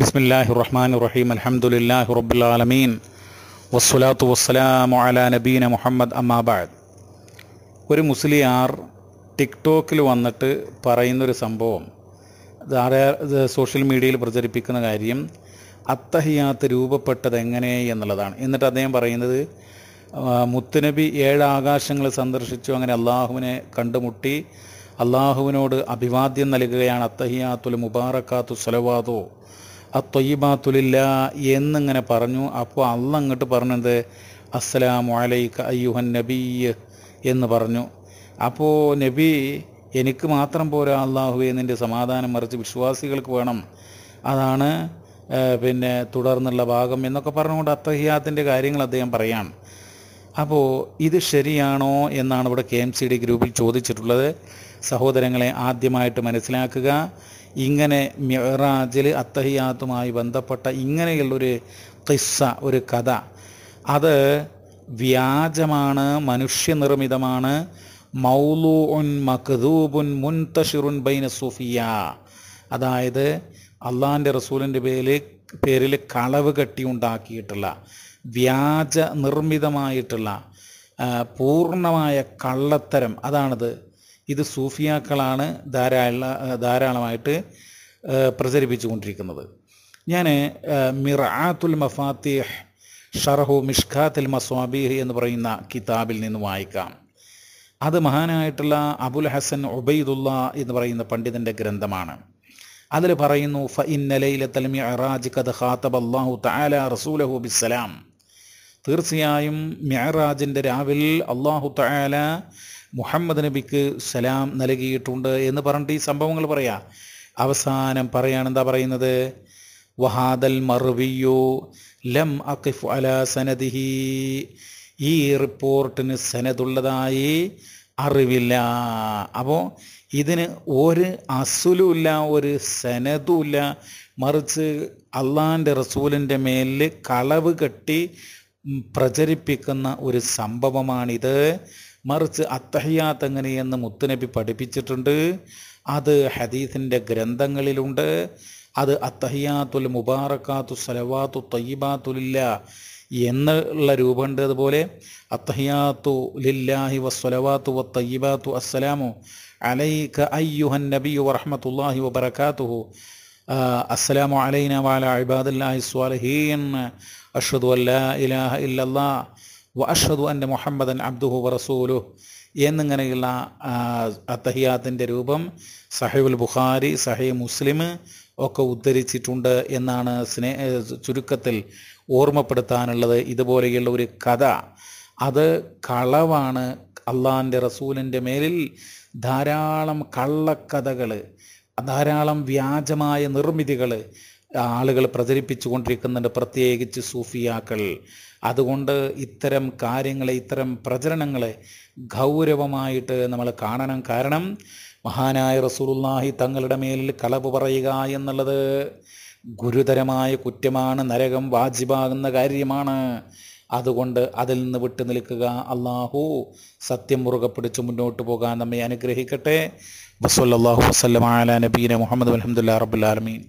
ബിസ്മില്ലാഹി റഹ്മാൻ റഹീം അലഹമുല്ലാഹി റബുലാലമീൻ വസ്സുലാത്തു വസ്സലാമു അല നബീന മുഹമ്മദ് അമ്മാബാദ് ഒരു മുസ്ലിയാർ ടിക്ടോക്കിൽ വന്നിട്ട് പറയുന്നൊരു സംഭവം സോഷ്യൽ മീഡിയയിൽ പ്രചരിപ്പിക്കുന്ന കാര്യം അത്തഹിയാത്ത് രൂപപ്പെട്ടത് എങ്ങനെ എന്നുള്ളതാണ് എന്നിട്ട് അദ്ദേഹം പറയുന്നത് മുത്തുനബി ഏഴ് ആകാശങ്ങൾ സന്ദർശിച്ചു അങ്ങനെ അള്ളാഹുവിനെ കണ്ടുമുട്ടി അള്ളാഹുവിനോട് അഭിവാദ്യം നൽകുകയാണ് അത്തഹിയാത്തുൽ മുബാറക്കാത്തു സലവാദോ അത്തൊയ്യബാത്തുലില്ല എന്നിങ്ങനെ പറഞ്ഞു അപ്പോൾ അള്ള അങ്ങോട്ട് പറഞ്ഞത് അസ്സലാമു അലൈക്ക അയ്യുഹൻ നബീയ് എന്ന് പറഞ്ഞു അപ്പോൾ നബി എനിക്ക് മാത്രം പോരാ അള്ളാഹുവെ നിൻ്റെ സമാധാനം മറിച്ച് വിശ്വാസികൾക്ക് വേണം അതാണ് പിന്നെ തുടർന്നുള്ള ഭാഗം എന്നൊക്കെ പറഞ്ഞുകൊണ്ട് അത്തഹിയാത്തിൻ്റെ കാര്യങ്ങൾ അദ്ദേഹം പറയാണ് അപ്പോൾ ഇത് ശരിയാണോ എന്നാണ് ഇവിടെ കെ എം സി ഡി ഗ്രൂപ്പിൽ ചോദിച്ചിട്ടുള്ളത് സഹോദരങ്ങളെ ആദ്യമായിട്ട് മനസ്സിലാക്കുക ഇങ്ങനെ മിറാജിൽ അത്തഹിയാത്തുമായി ബന്ധപ്പെട്ട ഇങ്ങനെയുള്ളൊരു കിസ്സ ഒരു കഥ അത് വ്യാജമാണ് മനുഷ്യനിർമ്മിതമാണ് മൗലൂൻ മഖദൂബുൻ മുൻതഷിറുൻ ബൈന സുഫിയ അതായത് അള്ളാഹിൻ്റെ റസൂലിൻ്റെ പേരിൽ പേരിൽ കളവ് കെട്ടിയുണ്ടാക്കിയിട്ടുള്ള വ്യാജ നിർമ്മിതമായിട്ടുള്ള പൂർണ്ണമായ കള്ളത്തരം അതാണത് ഇത് സൂഫിയാക്കളാണ് ധാരാള ധാരാളമായിട്ട് കൊണ്ടിരിക്കുന്നത് ഞാൻ മിറാത്തുൽ മഫാത്തിഹ് ഷറഹു മിഷ്ഖാത്തുൽ മസ്വാബിഹ് എന്ന് പറയുന്ന കിതാബിൽ നിന്ന് വായിക്കാം അത് മഹാനായിട്ടുള്ള അബുൽ ഹസൻ ഉബൈദുല്ല എന്ന് പറയുന്ന പണ്ഡിതൻ്റെ ഗ്രന്ഥമാണ് അതിൽ പറയുന്നു ഫ ഇന്നലയിലെ തലമി അറാജ് കത് ഖാത്തബ് അള്ളാഹു തആല റസൂലഹു ബിസ്സലാം തീർച്ചയായും മ്യാറാജിൻ്റെ രാവിൽ അള്ളാഹു തആല മുഹമ്മദ് നബിക്ക് സലാം നൽകിയിട്ടുണ്ട് എന്ന് പറഞ്ഞിട്ട് ഈ സംഭവങ്ങൾ പറയാ അവസാനം പറയാൻ എന്താ പറയുന്നത് വഹാദൽ മറുവിയോ ലം അഖിഫ് അല സനദിഹി ഈ റിപ്പോർട്ടിന് സനതുള്ളതായി അറിവില്ല അപ്പോൾ ഇതിന് ഒരു അസുലുമില്ല ഒരു സനതുമില്ല മറിച്ച് അള്ളാൻ്റെ റസൂലിൻ്റെ മേലിൽ കളവ് കെട്ടി പ്രചരിപ്പിക്കുന്ന ഒരു സംഭവമാണിത് മറിച്ച് അത്തഹയാത്ത് എങ്ങനെയെന്ന് മുത്തുനബി പഠിപ്പിച്ചിട്ടുണ്ട് അത് ഹദീസിൻ്റെ ഗ്രന്ഥങ്ങളിലുണ്ട് അത് അത്തഹിയാത്തുൽ മുബാറക്കാത്തു സലവാത്തു തയ്യബാത്തുലില്ല എന്നുള്ള രൂപമുണ്ട് അതുപോലെ അത്തഹിയാത്തു ലില്ലാഹി വസ്വലവാത്തു വ തയ്യബാത്തു അസ്സലാമു അലൈക അയ്യുഹൻ നബി വറഹമത്തുല്ലാഹി വബർക്കാത്തുഹു അസ്സലാമു അലൈന വാല ഇബാദുല്ലാഹി സ്വാലഹീൻ അഷ്ഹദു അല്ലാ ഇലാഹ ഇല്ലല്ലാ വ അഷ്ഹദു അൻ്റെ മുഹമ്മദൻ അബ്ദുഹു റസൂലു എന്നിങ്ങനെയുള്ള അത്തഹിയാത്തിൻ്റെ രൂപം സഹീബുൽ ബുഖാരി സഹീ മുസ്ലിം ഒക്കെ ഉദ്ധരിച്ചിട്ടുണ്ട് എന്നാണ് സ്നേ ചുരുക്കത്തിൽ ഓർമ്മപ്പെടുത്താനുള്ളത് ഇതുപോലെയുള്ള ഒരു കഥ അത് കളവാണ് അള്ളാഹിൻ്റെ റസൂലിൻ്റെ മേലിൽ ധാരാളം കള്ളക്കഥകൾ ധാരാളം വ്യാജമായ നിർമ്മിതികൾ ആളുകൾ പ്രചരിപ്പിച്ചു കൊണ്ടിരിക്കുന്നുണ്ട് പ്രത്യേകിച്ച് സൂഫിയാക്കൾ അതുകൊണ്ട് ഇത്തരം കാര്യങ്ങളെ ഇത്തരം പ്രചരണങ്ങളെ ഗൗരവമായിട്ട് നമ്മൾ കാണണം കാരണം മഹാനായ റസൂലുല്ലാഹി തങ്ങളുടെ മേലിൽ കളവ് പറയുക എന്നുള്ളത് ഗുരുതരമായ കുറ്റമാണ് നരകം വാജിബാകുന്ന കാര്യമാണ് അതുകൊണ്ട് അതിൽ നിന്ന് വിട്ടു നിൽക്കുക അള്ളാഹു സത്യം മുറുക പിടിച്ച് മുന്നോട്ട് പോകാൻ നമ്മെ അനുഗ്രഹിക്കട്ടെ വസല്ലാഹു വസ്ലം നബീന മുഹമ്മദ് അലഹമുല്ലാ റബുലാലമീൻ